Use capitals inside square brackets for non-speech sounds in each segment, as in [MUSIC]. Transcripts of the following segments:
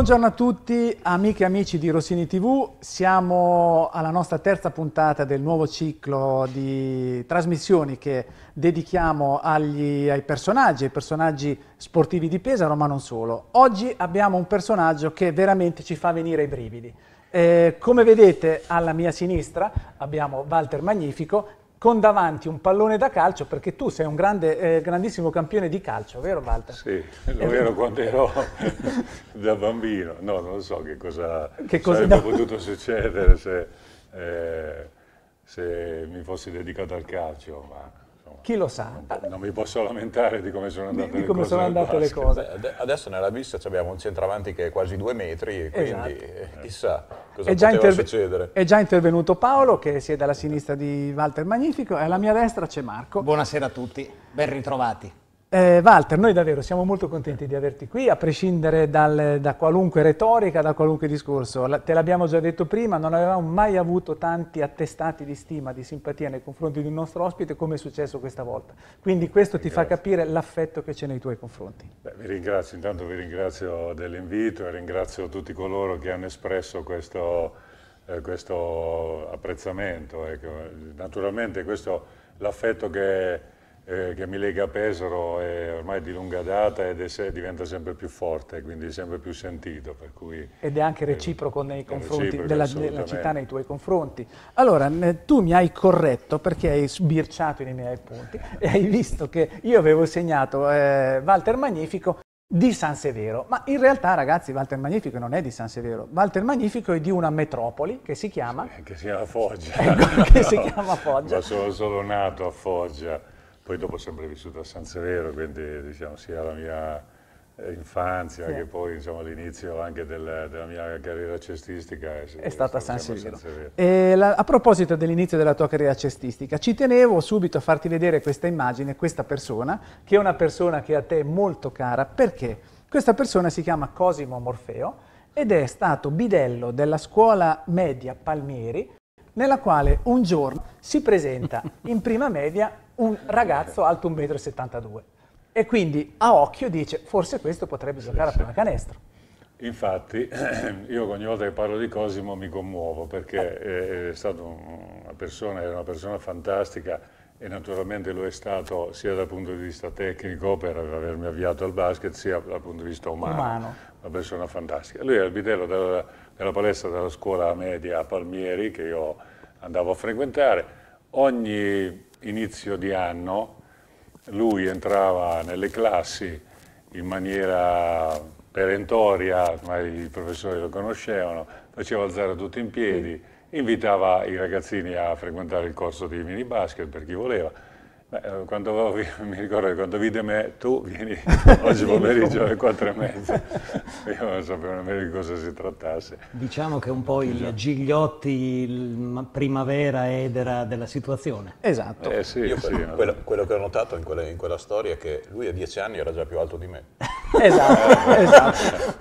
Buongiorno a tutti amiche e amici di Rossini TV, siamo alla nostra terza puntata del nuovo ciclo di trasmissioni che dedichiamo agli, ai personaggi, ai personaggi sportivi di Pesaro ma non solo. Oggi abbiamo un personaggio che veramente ci fa venire i brividi. Eh, come vedete alla mia sinistra abbiamo Walter Magnifico con davanti un pallone da calcio, perché tu sei un grande, eh, grandissimo campione di calcio, vero Walter? Sì, lo eh, ero quando ero [LAUGHS] [LAUGHS] da bambino. No, non so che cosa, che cosa sarebbe no. potuto succedere se, eh, se mi fossi dedicato al calcio, ma chi lo sa. Non mi posso lamentare di come sono andate, di, le, come cose sono andate le, cose Beh, adesso nella vista abbiamo un centravanti che è quasi due metri, quindi esatto. Eh, chissà cosa è già succedere. È già intervenuto Paolo, che siede alla sinistra di Walter Magnifico, e alla mia destra c'è Marco. Buonasera a tutti, ben ritrovati. Eh, Walter, noi davvero siamo molto contenti di averti qui, a prescindere dal, da qualunque retorica, da qualunque discorso. La, te l'abbiamo già detto prima, non avevamo mai avuto tanti attestati di stima, di simpatia nei confronti di un nostro ospite come è successo questa volta. Quindi questo ti fa capire l'affetto che c'è nei tuoi confronti. Beh, vi ringrazio, intanto vi ringrazio dell'invito e ringrazio tutti coloro che hanno espresso questo, eh, questo apprezzamento. Ecco. Naturalmente questo l'affetto che eh, che mi lega a Pesaro è ormai di lunga data ed è, diventa sempre più forte, quindi sempre più sentito. Cui, ed è anche eh, reciproco nei confronti reciproco, della, della, città, nei tuoi confronti. Allora, tu mi hai corretto perché hai sbirciato i miei punti e hai visto che io avevo segnato eh, Walter Magnifico di San Severo, ma in realtà ragazzi Walter Magnifico non è di San Severo, Walter Magnifico è di una metropoli che si chiama... Eh, che si chiama Foggia. Ecco, che [LAUGHS] no, si chiama Foggia. Ma sono, solo nato a Foggia. Poi dopo ho sempre vissuto a San Severo, quindi diciamo sia la mia eh, infanzia sì. che poi diciamo, l'inizio anche del, della mia carriera cestistica è, è stata a San Severo. San Severo. La, a proposito dell'inizio della tua carriera cestistica, ci tenevo subito a farti vedere questa immagine, questa persona, che è una persona che a te è molto cara, perché questa persona si chiama Cosimo Morfeo ed è stato bidello della scuola media Palmieri, nella quale un giorno si presenta in prima media un ragazzo alto 1,72 m. E quindi a occhio dice, forse questo potrebbe giocare sì, a pallacanestro. Sì. Infatti, [CLEARS THROAT] io ogni volta che parlo di Cosimo mi commuovo, perché eh. Eh, è stata una persona, era una persona fantastica, e naturalmente lo è stato sia dal punto di vista tecnico per avermi avviato al basket sia dal punto di vista umano, umano. una persona fantastica. Lui era il bidello della, della, palestra della scuola media a Palmieri che io andavo a frequentare, ogni inizio di anno lui entrava nelle classi in maniera perentoria, ma i professori lo conoscevano, faceva alzare tutti in piedi, invitava i ragazzini a frequentare il corso di mini basket per chi voleva, Beh, eh, quando, [LAUGHS] mi ricordo che quando vide me, tu vieni [LAUGHS] oggi pomeriggio alle quattro e mezza, [LAUGHS] io non sapevo nemmeno di cosa si trattasse. Diciamo che è un po' il esatto. Gigliotti, il primavera edera della situazione. Esatto. Eh, sì, sì, quello, quello, che ho notato in, quelle, in, quella storia è che lui a dieci anni era già più alto di me. esatto, esatto.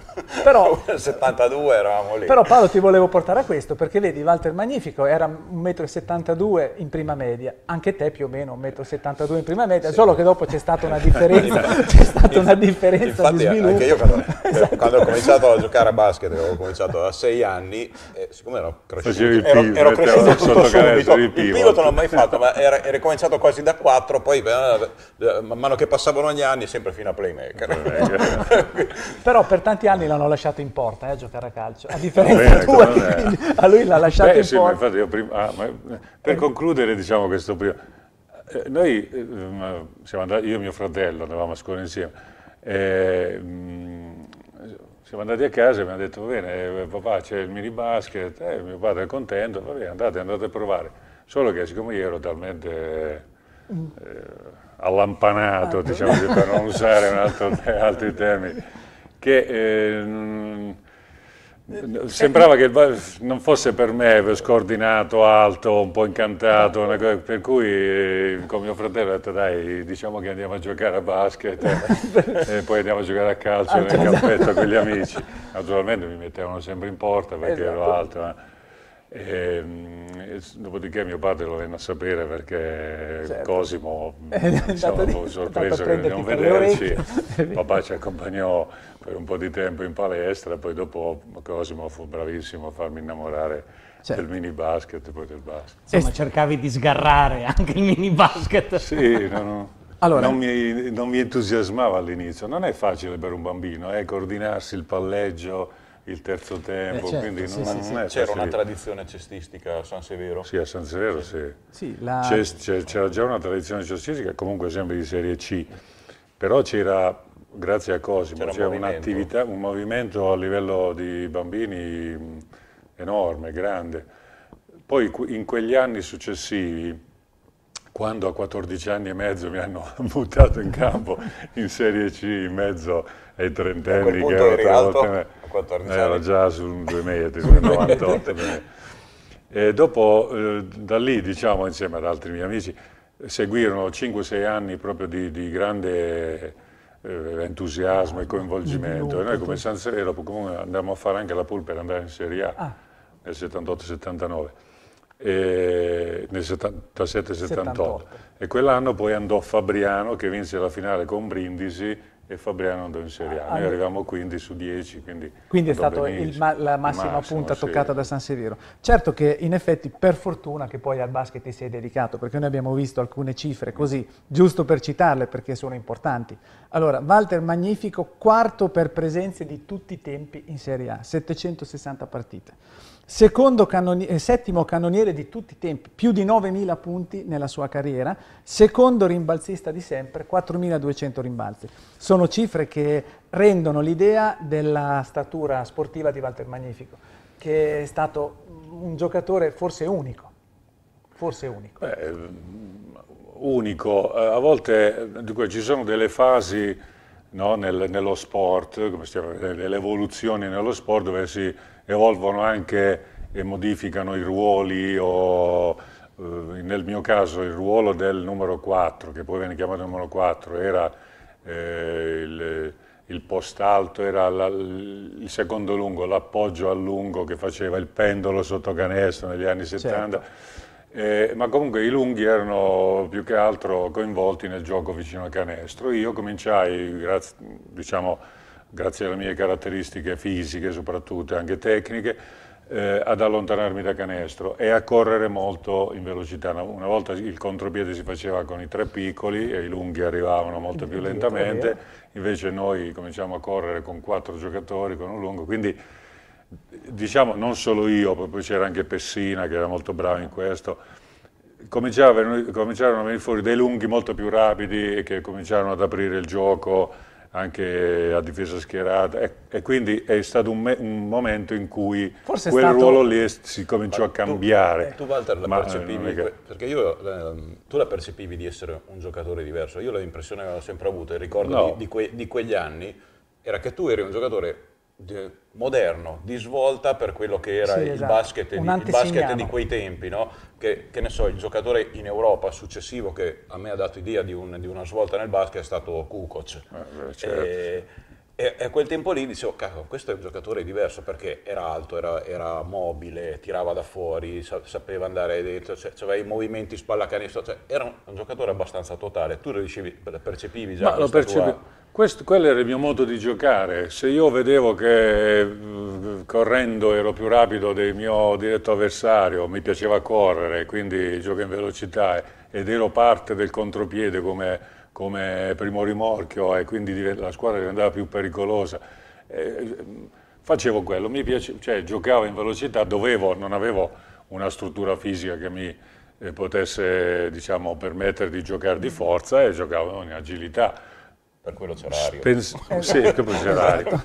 Però, 72 eravamo lì. Però Paolo ti volevo portare a questo, perché vedi Walter Magnifico era 1,72 m in prima media, anche te più o meno 1,72 m. 72 in prima media, sì. solo che dopo c'è stata una [LAUGHS] differenza, [LAUGHS] c'è stata una differenza Infatti, di sviluppo. Anche io quando, [LAUGHS] esatto. quando, ho cominciato a giocare a basket, avevo cominciato a 6 anni, e siccome ero cresciuto, il ero, pivot, ero eh, cresciuto tutto subito, il pivot non l'ho mai fatto, ma era, era cominciato quasi da 4, poi eh, man mano che passavano gli anni sempre fino a playmaker. Però per tanti anni l'hanno lasciato in porta eh, a giocare a calcio, a differenza di tua, a lui l'ha lasciato Beh, in sì, porta. Infatti io prima, ah, per concludere diciamo questo primo eh, noi eh, eh, siamo andati, io e mio fratello andavamo a scuola insieme, eh, mh, mm, siamo andati a casa e mi hanno detto, va bene, eh, papà c'è il mini basket, mio padre è contento, va bene, andate, andate a provare. Solo che siccome io ero talmente allampanato, diciamo, per non usare altro, altri termini, che... Mh, mm, Sembrava che non fosse per me scordinato, alto, un po' incantato, cosa, per cui eh, con mio fratello ho detto dai diciamo che andiamo a giocare a basket eh, e poi andiamo a giocare a calcio nel campetto con gli [LAUGHS] amici. Naturalmente mi mettevano sempre in porta perché esatto. ero alto. Eh. E, ehm, dopodiché mio padre lo venne a sapere perché certo. Cosimo [LAUGHS] diciamo, sorpreso di non vederci, [LAUGHS] papà ci accompagnò per un po' di tempo in palestra, poi dopo Cosimo fu bravissimo a farmi innamorare certo. del mini basket e poi del basket. Insomma cercavi di sgarrare anche il mini basket. Sì, no, no. Allora, non, mi, non mi entusiasmava all'inizio, non è facile per un bambino, eh, coordinarsi il palleggio, il terzo eh, tempo, eh, certo, quindi sì, non, sì, non sì. C'era una tradizione cestistica a San Severo. Sì, a San Severo sì. La... C'era già una tradizione cestistica, comunque sempre di serie C, però c'era, grazie a Cosimo, c'era un'attività, un, un movimento a livello di bambini enorme, grande. Poi in quegli anni successivi, quando a 14 anni e mezzo mi hanno [LAUGHS] buttato in campo in Serie C in mezzo ai trentenni che erano tra 14 Era già su [LAUGHS] due metri, 98 E dopo, eh, da lì, diciamo, insieme ad altri miei amici, seguirono 5-6 anni proprio di, di grande eh, entusiasmo e coinvolgimento. e noi come San Severo comunque andammo a fare anche la pool per andare in Serie A ah. nel 78-79. E nel 77-78 e quell'anno poi andò Fabriano che vinse la finale con Brindisi e Fabriano andò in Serie A. Noi arriviamo 15 su 10, quindi... Quindi è stata ma la massima massimo, punta toccata da San Severo. Certo che in effetti per fortuna che poi al basket ti sei dedicato, perché noi abbiamo visto alcune cifre così, giusto per citarle perché sono importanti. Allora, Walter Magnifico, quarto per presenze di tutti i tempi in Serie A, 760 partite. Eh, canoniere, settimo cannoniere di tutti i tempi, più di 9.000 punti nella sua carriera, secondo rimbalzista di sempre, 4.200 rimbalzi. Sono cifre che rendono l'idea della statura sportiva di Walter Magnifico, che è stato un giocatore forse unico, forse unico. Beh, unico, eh, a volte dunque, ci sono delle fasi no, nel, nello sport, come stiamo, delle evoluzioni nello sport dove si evolvono anche e modificano i ruoli o eh, nel mio caso il ruolo del numero 4, che poi viene chiamato numero 4, era eh, il, il post alto, era la, il secondo lungo, l'appoggio al lungo che faceva il pendolo sotto canestro negli anni 70. Certo. Eh, ma comunque i lunghi erano più che altro coinvolti nel gioco vicino al canestro. Io cominciai, grazie, diciamo, grazie alle mie caratteristiche fisiche soprattutto e anche tecniche, eh, ad allontanarmi da canestro e a correre molto in velocità. Una volta il contropiede si faceva con i tre piccoli e i lunghi arrivavano molto più lentamente, invece noi cominciamo a correre con quattro giocatori, con un lungo, quindi diciamo non solo io, poi c'era anche Pessina che era molto bravo in questo, cominciarono a venire fuori dei lunghi molto più rapidi e che cominciarono ad aprire il gioco anche a difesa schierata e, e quindi è stato un, me, un, momento in cui Forse quel stato... ruolo lì si cominciò Ma a cambiare. Tu, eh, tu Walter la Ma, eh, percepivi, che... perché io, ehm, tu la percepivi di essere un giocatore diverso, io l'impressione che avevo sempre avuto, e ricordo no. di, di, que, di quegli anni era che tu eri un giocatore De, moderno, di svolta per quello che era sì, esatto. il, basket di, il, basket di, quei tempi, no? che, che, ne so, il giocatore in Europa successivo che a me ha dato idea di, un, di una svolta nel basket è stato Kukoc. Eh, certo. e, e, a quel tempo lì dicevo, cacchio, questo è un giocatore diverso perché era alto, era, era mobile, tirava da fuori, sa, sapeva andare dentro, cioè, aveva i movimenti spallacanestro, cioè, era un, un, giocatore abbastanza totale, tu lo, ricevi, lo percepivi già. Ma lo percepivi questo, quello era il mio modo di giocare, se io vedevo che eh, correndo ero più rapido del mio diretto avversario, mi piaceva correre, quindi gioco in velocità ed ero parte del contropiede come, come primo rimorchio e quindi la squadra diventava più pericolosa. E, eh, facevo quello, piace, cioè, giocavo in velocità, dovevo, non avevo una struttura fisica che mi eh, potesse diciamo, permettere di giocare di forza e giocavo in agilità per quello c'è l'aria. Pens- sì, quello c'è l'aria.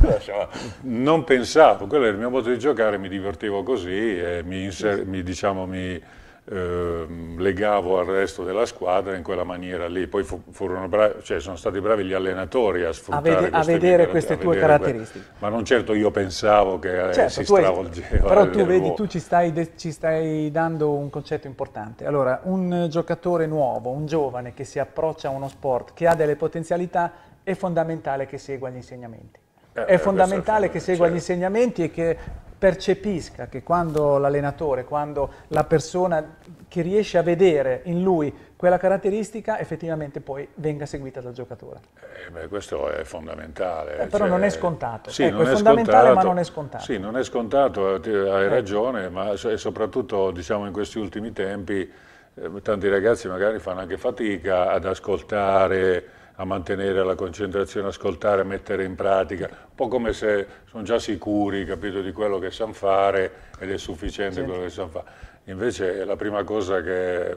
[LAUGHS] Non pensavo, quello era il mio modo di giocare, mi divertivo così, mi, inser- mi, diciamo, mi Ehm, legavo al resto della squadra in quella maniera lì. Poi fu, bravi, cioè, sono stati bravi gli allenatori a sfruttare a, vede, queste, a vedere queste tue vedere caratteristiche. Que ma non certo io pensavo che eh, certo, si stravolgeva. Hai, però tu vedi, tu ci stai, ci stai, dando un concetto importante. Allora, un giocatore nuovo, un giovane che si approccia a uno sport, che ha delle potenzialità, è fondamentale che segua gli insegnamenti. Eh, è eh, fondamentale è che segua certo. gli insegnamenti e che percepisca che quando l'allenatore, quando la persona che riesce a vedere in lui quella caratteristica effettivamente poi venga seguita dal giocatore. Eh, beh, questo è fondamentale. Eh, però cioè, non è scontato, sì, ecco, è, fondamentale scontato, ma non è scontato. Sì, non è scontato, eh, hai eh. ragione, ma soprattutto diciamo, in questi ultimi tempi eh, tanti ragazzi magari fanno anche fatica ad ascoltare a mantenere la concentrazione, ascoltare, mettere in pratica, un po' come se sono già sicuri capito, di quello che sanno fare ed è sufficiente certo. quello che sanno fare. Invece la prima cosa che,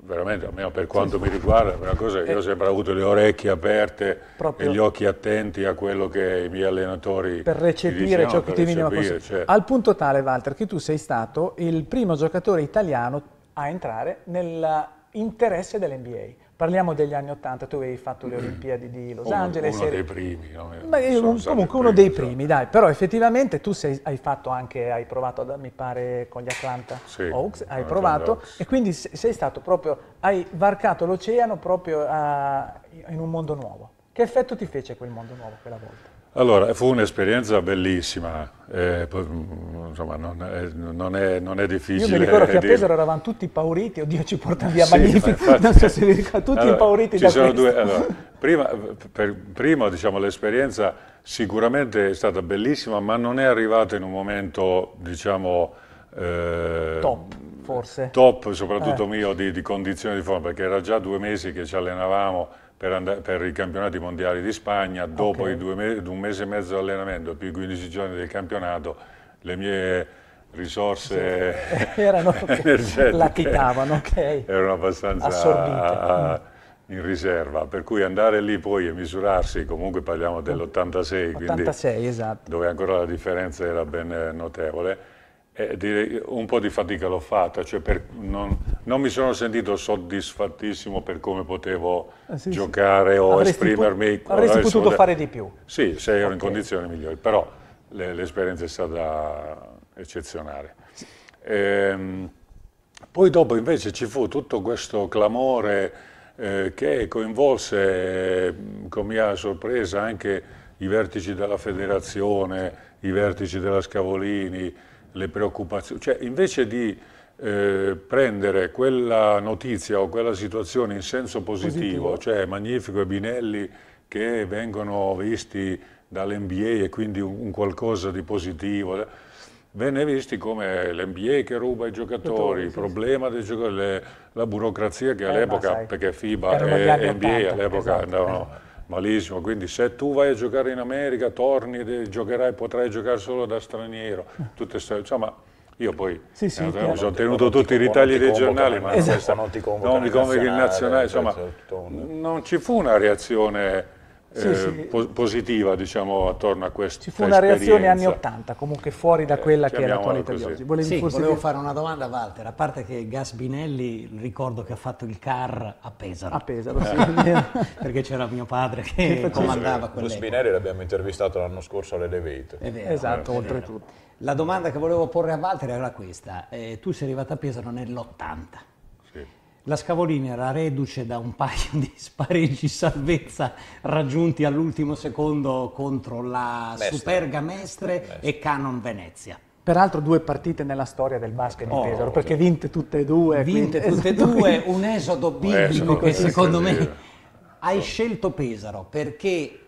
veramente, almeno per quanto sì. mi riguarda, è una cosa che eh. io ho sempre avuto le orecchie aperte Proprio. e gli occhi attenti a quello che i miei allenatori Per recepire ciò che ti veniva così. Cioè. Al punto tale, Walter, che tu sei stato il primo giocatore italiano a entrare nell'interesse dell'NBA Parliamo degli anni Ottanta, tu avevi fatto le Olimpiadi di Los uno, Angeles. Uno dei primi. No? Beh, comunque uno primi, dei primi, so. dai. Però effettivamente tu sei, hai fatto anche, hai provato, mi pare, con gli Atlanta sì, Hawks, hai provato Hawks. e quindi sei stato proprio, hai varcato l'oceano proprio a, in un mondo nuovo. Che effetto ti fece quel mondo nuovo quella volta? Allora, fu un'esperienza bellissima, eh, mm, insomma, non, è, non, è, non, è, difficile. Io mi ricordo che a Pesaro eravamo tutti impauriti, oddio ci porta via sì, magnifico, non so se vi ricordate, tutti allora, impauriti da sono Due, allora, [LAUGHS] prima, per, primo diciamo, l'esperienza sicuramente è stata bellissima, ma non è arrivata in un momento, diciamo, eh, top, forse. Top, soprattutto eh. mio, di, di condizione di forma, perché era già due mesi che ci allenavamo, per, per, i campionati mondiali di Spagna, dopo okay. me un mese e mezzo di allenamento più i 15 giorni del campionato, le mie risorse sì, [LAUGHS] erano, latitavano, [LAUGHS] okay. erano abbastanza assorbite. in riserva, per cui andare lì poi e misurarsi, comunque parliamo dell'86, 86 esatto. dove ancora la differenza era ben eh, notevole, eh, direi, un po' di fatica l'ho fatta, cioè per, non, non, mi sono sentito soddisfattissimo per come potevo eh sì, giocare sì. o avresti esprimermi. Po- avresti potuto sono... fare di più. Sì, se ero okay. in condizioni migliori, però le, l'esperienza è stata eccezionale. Sì. Ehm, poi dopo invece ci fu tutto questo clamore eh, che coinvolse, eh, con mia sorpresa, anche i vertici della federazione, i vertici della Scavolini, le preoccupazioni, cioè invece di eh, prendere quella notizia o quella situazione in senso positivo, positivo. cioè Magnifico e Binelli che vengono visti dall'NBA e quindi un, un qualcosa di positivo, venne visti come l'NBA che ruba i giocatori, il problema dei giocatori, le, la burocrazia che eh, all'epoca, perché FIBA e NBA all'epoca esatto. andavano Malissimo, quindi se tu vai a giocare in America, torni, giocherai, potrai giocare solo da straniero. Tutte st- insomma, io poi sì, sì, eh, mi sono tenuto tutti i ritagli dei giornali, ma esatto. non, non ti esatto, convochi il nazionale, insomma, certo, non ci fu una reazione sì, eh, sì. Po positiva diciamo, attorno a questo. Ci fu una esperienza. reazione anni 80, comunque fuori da eh, quella eh, che è l'attualità di oggi. Volevi sì, volevo dire... fare una domanda a Walter, a parte che Gas Binelli ricordo che ha fatto il car a Pesaro. A Pesaro, sì. [LAUGHS] perché c'era mio padre che, che comandava quello. Gas l'abbiamo intervistato l'anno scorso all'Elevate. È vero. Esatto, è oltretutto. La domanda che volevo porre a Walter era questa, eh, tu sei arrivato a Pesaro nell'80 la Scavolini era reduce da un paio di spareggi salvezza raggiunti all'ultimo secondo contro la Mestre. Superga Mestre, Mestre e Canon Venezia. Peraltro due partite nella storia del basket oh, di Pesaro, perché vinte tutte e due. Vinte quindi, tutte e esatto. due, un esodo eh, biblico che secondo me... Hai scelto Pesaro perché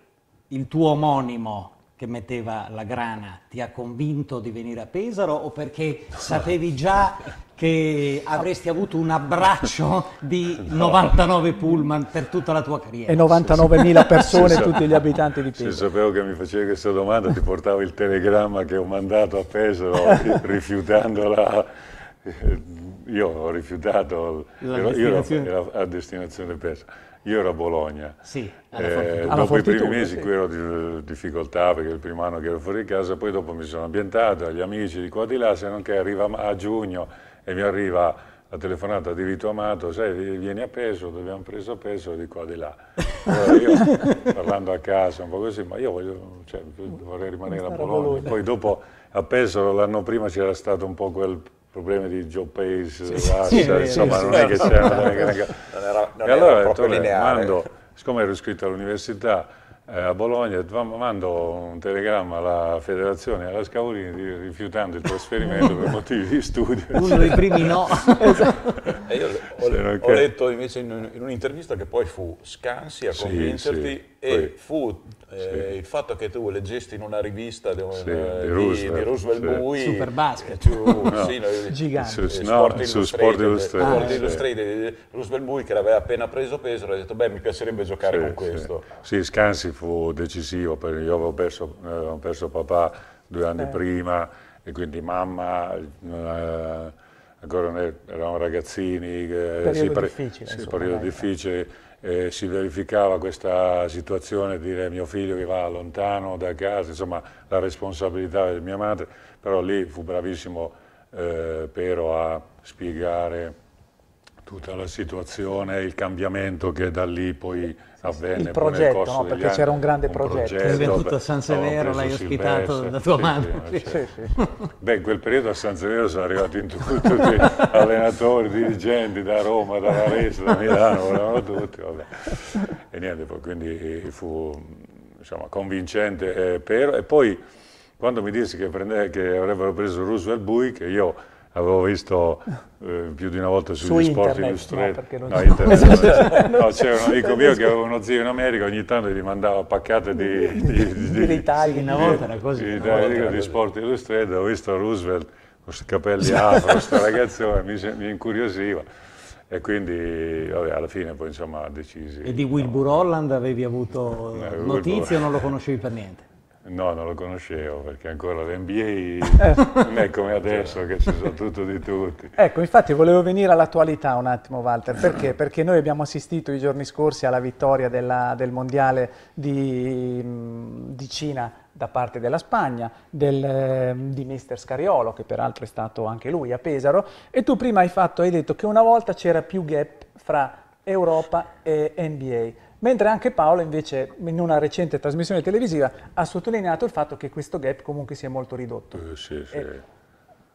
il tuo omonimo che metteva la grana ti ha convinto di venire a Pesaro o perché sapevi già che avresti avuto un abbraccio di 99 pullman per tutta la tua carriera? E 99.000 persone, sì, tutti gli abitanti di Pesaro. Se sapevo che mi facevi questa domanda ti portavo il telegramma che ho mandato a Pesaro [LAUGHS] rifiutandola. Eh, io ho rifiutato, io ero a destinazione Pesaro. Io ero a Bologna, sì, eh, dopo i primi mesi sì. qui ero di difficoltà perché il primo anno che ero fuori di casa, poi dopo mi sono ambientato agli amici di qua di là, se non che arriva a giugno e mi arriva la telefonata di Vito Amato, sai, vieni a peso, dobbiamo preso peso di qua di là. Allora io [LAUGHS] parlando a casa un po' così, ma io voglio, cioè, vorrei rimanere a Bologna. a Bologna. Poi dopo a peso l'anno prima c'era stato un po' quel problemi di Joe Pace, sì, Russia, sì, insomma sì, non è che c'era... non, era, non e allora era proprio detto, Mando, siccome ero iscritto all'università, eh, a Bologna mando un telegramma alla federazione alla Scaurini rifiutando il trasferimento per [LAUGHS] motivi di studio uno dei cioè, primi no [LAUGHS] e eh, io ho, le, ho, letto invece in, un'intervista che poi fu Scansi a convincerti sì, sì. e poi, fu eh, sì. il fatto che tu leggesti in una rivista di, eh, Roosevelt, di Roosevelt Bui Super Basket su, no. sì, no, gigante su, Sport, no, su Sport Illustrated, Sport ah, Illustrated Roosevelt Bui che l'aveva appena preso peso e ha detto beh mi piacerebbe giocare con questo sì Scansi fu decisivo, perché io avevo perso, avevo eh, perso papà due anni eh. prima e quindi mamma, eh, ancora eravamo ragazzini, eh, periodo sì, per, difficile, sì, insomma, periodo difficile eh, si verificava questa situazione di dire mio figlio che va lontano da casa, insomma la responsabilità di mia madre, però lì fu bravissimo eh, Pero a spiegare tutta la situazione, il cambiamento che da lì poi avvenne. Il progetto, no, perché c'era un grande un progetto. progetto. È venuto a San Severo, l'hai ospitato da tua sì, mano. Sì, sì, Beh, in quel periodo a San Severo sono arrivati tutti, allenatori, dirigenti da Roma, da Varese, da Milano, volevano tutti. Vabbè. E niente, poi, quindi fu insomma, convincente eh, per... E poi quando mi dissi che, prende, che avrebbero preso Roosevelt Bui, che io avevo visto eh, più di una volta sugli Su sport illustrati. No, no, internet, [LAUGHS] no, c'era un amico mio che aveva uno zio in America, ogni tanto gli mandava paccate di... di, di, di, di tagli, una volta era così. Di, una volta di, sport illustrati, ho visto Roosevelt con i capelli [LAUGHS] afro, questo ragazzone, mi, mi incuriosiva. E quindi vabbè, alla fine poi insomma decisi. E di Wilbur no, Holland avevi avuto eh, notizie o non lo conoscevi per niente? No, non lo conoscevo perché ancora l'NBA [LAUGHS] eh. non è come adesso che ci sono tutto di tutti. Ecco, infatti volevo venire all'attualità un attimo Walter, perché? [LAUGHS] Perché noi abbiamo assistito i giorni scorsi alla vittoria della, del mondiale di, di Cina da parte della Spagna, del, ehm, di mister Scariolo, che peraltro è stato anche lui a Pesaro, e tu prima hai, fatto, hai detto che una volta c'era più gap fra Europa e NBA. Mentre anche Paolo invece in una recente trasmissione televisiva ha sottolineato il fatto che questo gap comunque si è molto ridotto. Eh, sì, eh, sì. È,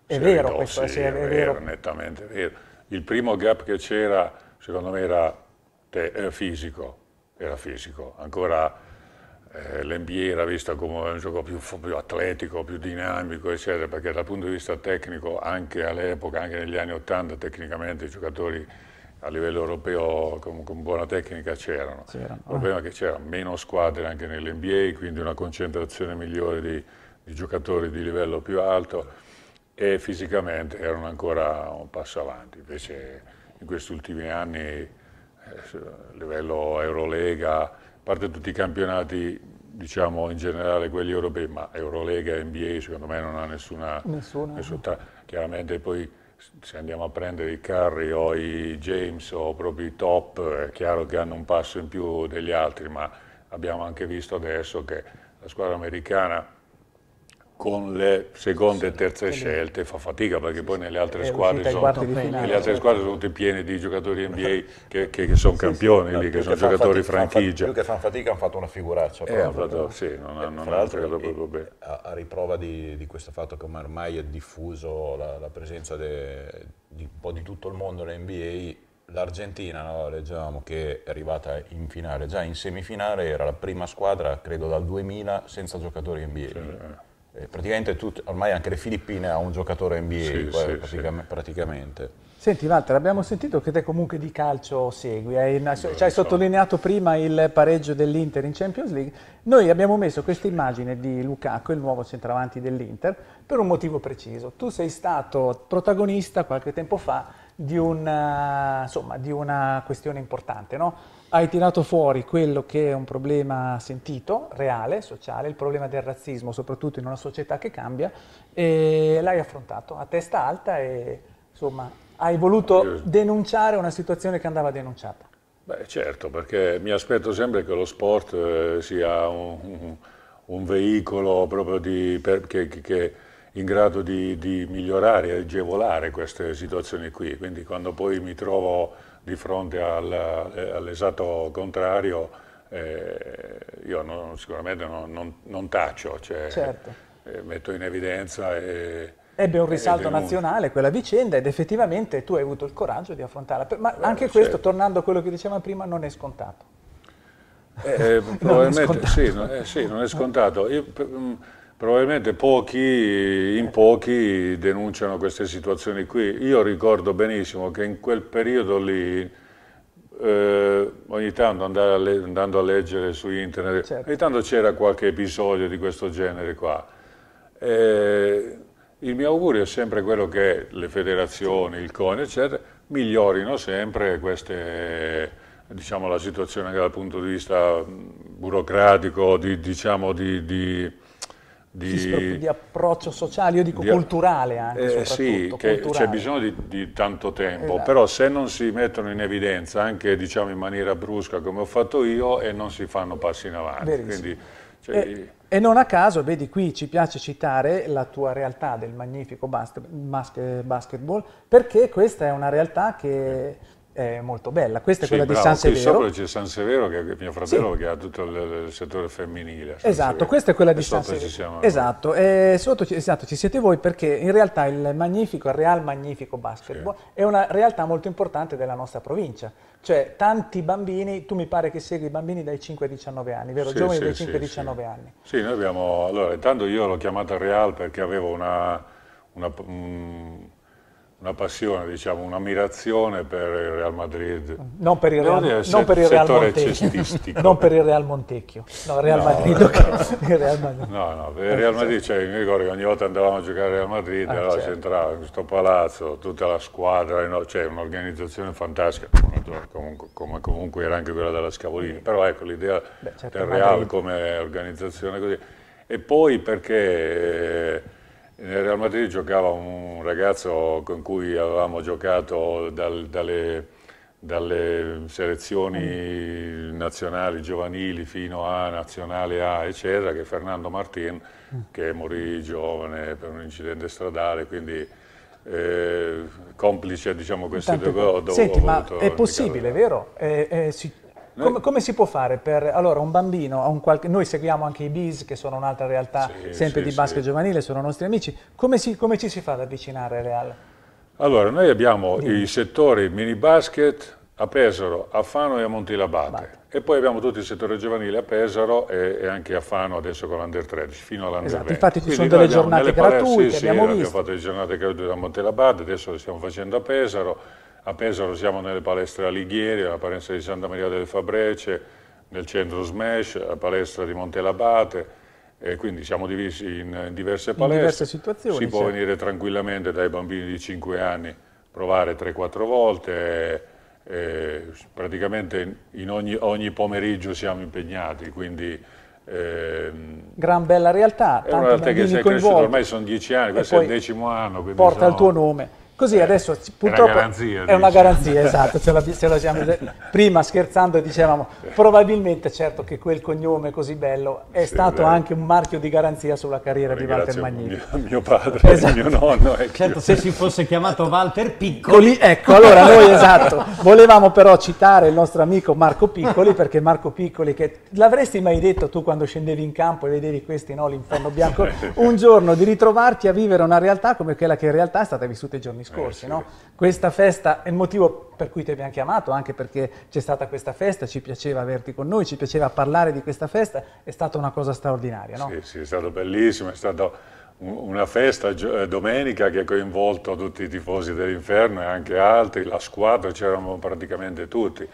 è vero ridotto, questo, sì, è, è, vero, vero. nettamente vero. Il primo gap che c'era, secondo me, era, era, eh, fisico, era fisico. Ancora eh, l'NBA era vista come un gioco più, più atletico, più dinamico, eccetera, perché dal punto di vista tecnico, anche all'epoca, anche negli anni Ottanta, tecnicamente i giocatori a livello europeo con, con buona tecnica c'erano. Il problema è che c'erano meno squadre anche nell'NBA, quindi una concentrazione migliore di, di giocatori di livello più alto e fisicamente erano ancora un passo avanti. Invece in questi ultimi anni, a eh, livello Eurolega, a parte tutti i campionati, diciamo in generale quelli europei, ma Eurolega e NBA secondo me non ha nessuna... nessuna. nessuna chiaramente poi se andiamo a prendere i carri o i James o proprio i top, è chiaro che hanno un passo in più degli altri, ma abbiamo anche visto adesso che la squadra americana con le seconde e terze scelte fa fatica perché poi nelle altre, squadre sono, nelle sono, tutte piene di giocatori [LAUGHS] NBA che, che, che sono campioni sì, lì, che sono che giocatori fatica, franchigia. Più che fanno fatica hanno fatto una figuraccia. Eh, hanno fatto, sì, non, eh, non hanno giocato proprio bene. A, a riprova di, di, questo fatto che ormai è diffuso la, la presenza de, di un po' di tutto il mondo nella NBA l'Argentina, no? leggevamo che è arrivata in finale, già in semifinale era la prima squadra, credo dal 2000, senza giocatori NBA. Cioè, eh eh, praticamente tut, ormai anche le Filippine ha un giocatore NBA sì, qua, sì, praticam sì. praticamente. Senti Walter, abbiamo sentito che te comunque di calcio segui, hai, Beh, ci hai so. sottolineato prima il pareggio dell'Inter in Champions League, noi abbiamo messo questa immagine di Lukaku, il nuovo centravanti dell'Inter, per un motivo preciso, tu sei stato protagonista qualche tempo fa di una, eh, insomma, di una questione importante. No? Hai tirato fuori quello che è un problema sentito, reale, sociale, il problema del razzismo, soprattutto in una società che cambia, e l'hai affrontato a testa alta e insomma, hai voluto denunciare una situazione che andava denunciata. Beh certo, perché mi aspetto sempre che lo sport eh, sia un, un, veicolo proprio di, per, che, che in grado di, di migliorare, agevolare queste situazioni qui, quindi quando poi mi trovo di fronte eh, all'esatto contrario eh, io non, sicuramente non, non, non taccio, cioè, certo. eh, metto in evidenza e, Ebbe un risalto nazionale quella vicenda ed effettivamente tu hai avuto il coraggio di affrontarla. Ma Beh, anche questo, tornando a quello che dicevamo prima, non è scontato. Eh, eh [LAUGHS] probabilmente è scontato. Sì, no, sì, non è scontato. Io, mm, Probabilmente pochi, in pochi denunciano queste situazioni qui. Io ricordo benissimo che in quel periodo lì, eh, ogni tanto a andando a leggere su internet, certo. ogni tanto c'era qualche episodio di questo genere qua. Eh, il mio augurio è sempre quello che le federazioni, il CONI, eccetera, migliorino sempre queste diciamo, la situazione anche dal punto di vista burocratico, di, diciamo, di, di di, di approccio sociale, io dico di, culturale anche. Eh, sì, che c'è bisogno di, di tanto tempo, esatto. però se non si mettono in evidenza, anche diciamo in maniera brusca come ho fatto io, e non si fanno passi in avanti. Quindi, cioè, e, e, non a caso, vedi qui ci piace citare la tua realtà del magnifico basket, basket, basketball, perché questa è una realtà che... Eh eh, molto bella. Questa è sì, quella bravo, di San Severo. Qui sopra c'è San Severo, che è mio fratello, sì. che ha tutto il, il settore femminile. San esatto, Severo. questa è quella e di San Severo. Esatto. Eh, sotto, esatto, ci siete voi perché in realtà il magnifico, il Real Magnifico Basketball sì. è una realtà molto importante della nostra provincia. Cioè, tanti bambini, tu mi pare che segui bambini dai 5 ai 19 anni, vero? Giovani dai 5 ai 19 anni. Sì, noi abbiamo... Allora, intanto io l'ho chiamata Real perché avevo una... una mh, una passione, diciamo, un'ammirazione per il Real Madrid. Non per il Real, dire, non per il Real Montecchio. Non per il Real Montecchio. No, Real no, Madrid, no, okay. no. [LAUGHS] Real Madrid. No, no, per il Real Madrid, cioè, mi ricordo che ogni volta andavamo a giocare al Real Madrid, ah, allora certo. in questo palazzo, tutta la squadra, no, cioè un'organizzazione fantastica, comunque, come comunque era anche quella della Scavolini. Però ecco, l'idea certo, del Real Madrid. come organizzazione così. E poi perché nel Real Madrid giocava un un ragazzo con cui avevamo giocato dal, dalle, dalle, selezioni mm. nazionali giovanili fino a nazionale A, eccetera, che è Fernando Martin, mm. che morì giovane per un incidente stradale, quindi eh, complice diciamo queste Intanto, due cose. Senti, ma è possibile, vero? Eh, eh, si noi... Come, come, si può fare per... Allora, un bambino, un qualche, noi seguiamo anche i Bees, che sono un'altra realtà sì, sempre sì, di basket sì. giovanile, sono nostri amici. Come, si, come, ci si fa ad avvicinare Real? Allora, noi abbiamo Dimmi. i settori mini basket a Pesaro, a Fano e a Montilabate. Bate. E poi abbiamo tutto il settore giovanile a Pesaro e, e anche a Fano adesso con l'Under 13, fino all'Under esatto, 20. Infatti ci Quindi sono delle giornate gratuite, sì, abbiamo sì, abbiamo fatto le giornate gratuite a Montelabate, adesso le stiamo facendo a Pesaro a Pesaro siamo nelle palestre Alighieri, alla palestra di Santa Maria delle Fabrece, nel centro Smash, la palestra di Montelabate, e quindi siamo divisi in diverse palestre. In diverse situazioni. Si può cioè. venire tranquillamente dai bambini di 5 anni, provare 3-4 volte, e, e praticamente ogni, ogni, pomeriggio siamo impegnati, quindi... Eh, Gran bella realtà, è una realtà che si è cresciuta ormai sono 10 anni, questo è il decimo anno. Porta sono, il tuo nome Così adesso purtroppo è una garanzia, è una garanzia esatto, ce la, ce la siamo, prima scherzando dicevamo probabilmente certo che quel cognome così bello è sì, stato beh. anche un marchio di garanzia sulla carriera Perché di Walter Magnifico. Mio, mio padre, esatto. [LAUGHS] mio nonno. Esatto. Ecco. Certo, se si fosse chiamato Walter Piccoli. Ecco, allora [LAUGHS] noi esatto, volevamo però citare il nostro amico Marco Piccoli perché Marco Piccoli, che l'avresti mai detto tu quando scendevi in campo e vedevi questi, no, l'inferno bianco, [LAUGHS] un giorno di ritrovarti a vivere una realtà come quella che in realtà è stata vissuta i giorni anni scorsi. Eh, sì. no? Questa festa è il motivo per cui ti abbiamo chiamato, anche perché c'è stata questa festa, ci piaceva averti con noi, ci piaceva parlare di questa festa, è stata una cosa straordinaria. No? Sì, sì, è stato bellissimo, è stata una festa eh, domenica che ha coinvolto tutti i tifosi dell'inferno e anche altri, la squadra, c'erano praticamente tutti,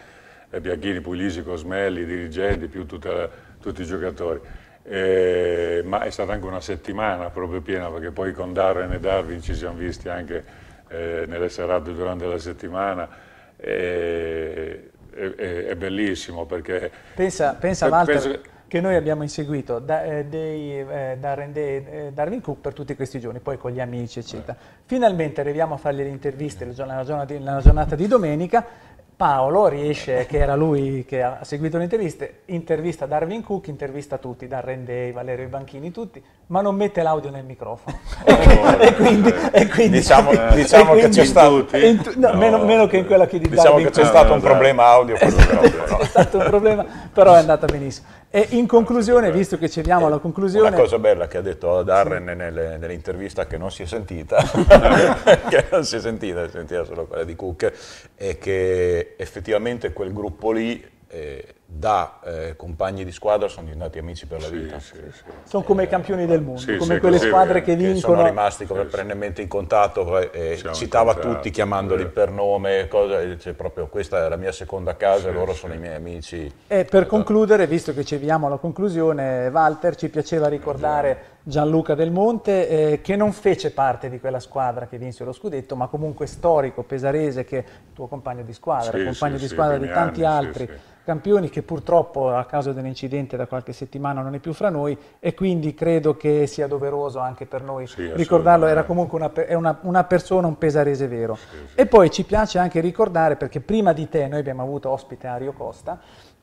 eh, Bianchini, Pulisi, Cosmelli, i dirigenti, più tutta, tutti i giocatori. E, eh, ma è stata anche una settimana proprio piena perché poi con Darren e Darwin ci siamo visti anche eh, nelle serate durante la settimana. Eh, è, è, bellissimo perché... Pensa, pensa per, eh, Walter, penso... che noi abbiamo inseguito da, eh, dei, eh, Darren, Day, eh, Darwin Cook per tutti questi giorni, poi con gli amici eccetera. Eh. Finalmente arriviamo a fargli le interviste la, giornata di, la giornata di domenica Paolo riesce, che era lui che ha seguito le interviste, intervista Darwin Cook, intervista tutti, Darren Day, Valerio Banchini, tutti, ma non mette l'audio nel microfono. Oh, [LAUGHS] e, quindi, e, eh, quindi, Diciamo, diciamo e quindi, che c'è stato... Tu, no, no, meno, meno, che in quella che di diciamo Darwin Diciamo che c'è Cook. stato un esatto. problema audio. Esatto, però, [LAUGHS] c'è stato un problema, però è andata benissimo. E in conclusione, visto che ci abbiamo eh, alla conclusione... Una cosa bella che ha detto Darren sì. nelle, nell'intervista che non si è sentita, [LAUGHS] che non si è sentita, si sentiva solo quella di Cook, è che effettivamente quel gruppo lì... Eh, da eh, compagni di squadra sono diventati amici per la vita. Sì, sì, sì. Sono come i campioni del mondo, come quelle squadre che vincono. sono rimasti perennemente in contatto, eh, citava contatto, tutti chiamandoli per nome, cosa, cioè, proprio questa è la mia seconda casa e loro sono i miei amici. E per eh, concludere, visto che ci avviamo alla conclusione, Walter, ci piaceva ricordare Gianluca Del Monte eh, che non fece parte di quella squadra che vinse lo scudetto, ma comunque storico, pesarese, che è tuo compagno di squadra, compagno di squadra di tanti anni, altri campioni che che purtroppo a causa dell'incidente da qualche settimana non è più fra noi e quindi credo che sia doveroso anche per noi sì, ricordarlo, era comunque una, una, una, persona, un pesarese vero. Sì, sì. E poi ci piace anche ricordare, perché prima di te noi abbiamo avuto ospite Ario Costa,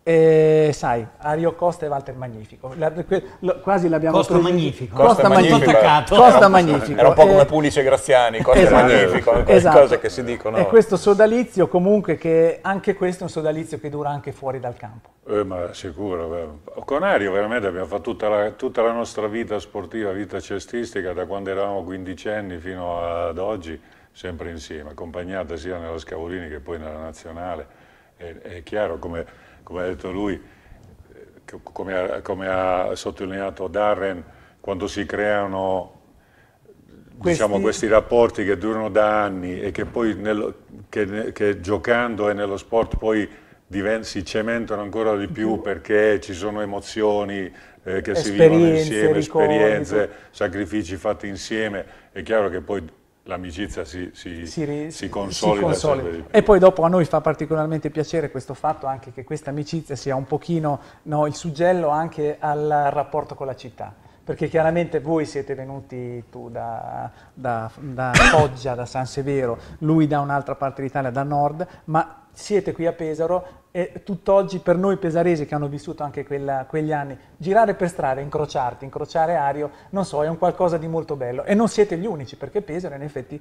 eh, sai, Ario Costa e Walter Magnifico. La, que, lo, quasi l'abbiamo Costa preso. Magnifico. Costa, Costa Magnifico. Attaccato. Costa Magnifico. Era un po' eh, come eh, Pulice e Graziani, Costa esatto, Magnifico, esatto. cose che si dicono. E questo sodalizio comunque che anche questo è un sodalizio che dura anche fuori dal campo. Eh, ma sicuro, con Ario veramente abbiamo fatto tutta la, tutta la nostra vita sportiva, vita cestistica, da quando eravamo quindicenni fino ad oggi, sempre insieme, accompagnata sia nella Scavolini che poi nella Nazionale. È, è chiaro come come ha detto lui, come ha, come ha sottolineato Darren, quando si creano diciamo, questi... Diciamo, questi rapporti che durano da anni e che poi nello, che, che giocando e nello sport poi diven- si cementano ancora di più mm-hmm. perché ci sono emozioni eh, che si vivono insieme, ricordi. esperienze, sacrifici fatti insieme, è chiaro che poi l'amicizia si, si, si, si, consolida. E poi dopo a noi fa particolarmente piacere questo fatto anche che questa amicizia sia un pochino no, il suggello anche al rapporto con la città. Perché chiaramente voi siete venuti tu da, da, da Foggia, da San Severo, lui da un'altra parte d'Italia, da nord, ma siete qui a Pesaro e tutt'oggi per noi pesaresi che hanno vissuto anche quella, quegli anni, girare per strada, incrociarti, incrociare Ario, non so, è un qualcosa di molto bello. E non siete gli unici, perché Pesaro in effetti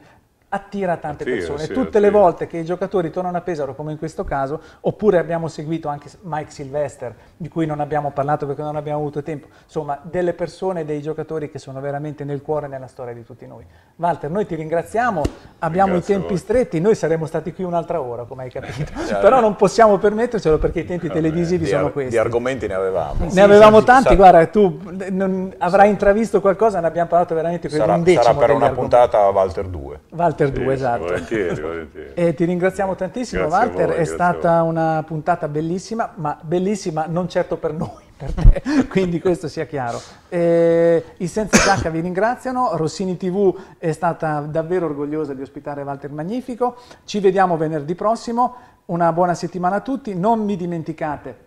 attira tante attira, persone. Sì, Tutte attira. le volte che i giocatori tornano a Pesaro, come in questo caso, oppure abbiamo seguito anche Mike Sylvester, di cui non abbiamo parlato perché non abbiamo avuto tempo, insomma, delle persone, dei giocatori che sono veramente nel cuore e nella storia di tutti noi. Walter, noi ti ringraziamo, abbiamo Ringrazio i tempi voi. stretti, noi saremmo stati qui un'altra ora, come hai capito, [LAUGHS] però non possiamo permettere permettercelo perché i tempi eh, televisivi sono questi. Di argomenti ne avevamo. Ne sì, avevamo sì, tanti, sa- guarda, tu non, avrai intravisto qualcosa, ne abbiamo parlato veramente per sarà, un decimo. Sarà per una puntata a Walter 2. Walter 2, esatto. Volentieri, volentieri. E ti ringraziamo tantissimo grazie Walter, voi, è stata una puntata bellissima, ma bellissima non certo per noi. [LAUGHS] Per te, quindi questo sia chiaro. Eh, I Senza H vi ringraziano, Rossini TV è stata davvero orgogliosa di ospitare Walter Magnifico, ci vediamo venerdì prossimo, una buona settimana a tutti, non mi dimenticate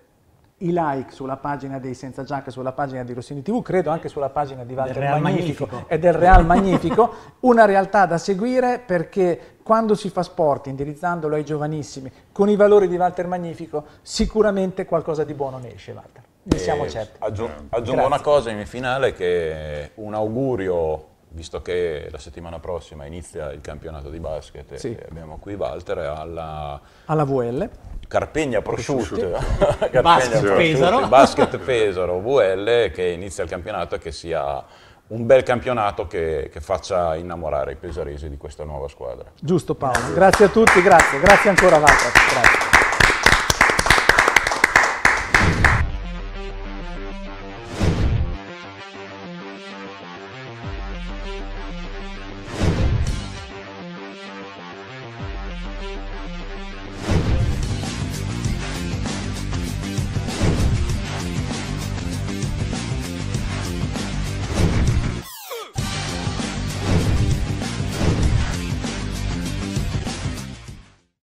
i like sulla pagina dei Senza Giacca, sulla pagina di Rossini TV, credo anche sulla pagina di Walter Magnifico, Magnifico, e del Real Magnifico, una realtà da seguire perché quando si fa sport, indirizzandolo ai giovanissimi, con i valori di Walter Magnifico, sicuramente qualcosa di buono ne esce, Walter. Ne siamo eh, certi. Aggiung- aggiungo una cosa in finale, che un augurio visto che la settimana prossima inizia il campionato di basket, sì. abbiamo qui Walter alla, alla VL. Carpegna Prosciutto [LAUGHS] basket, Pesaro. basket Pesaro, VL che inizia il campionato e che sia un bel campionato che, che, faccia innamorare i pesaresi di questa nuova squadra. Giusto Paolo, grazie a tutti, grazie, grazie ancora Walter. Grazie.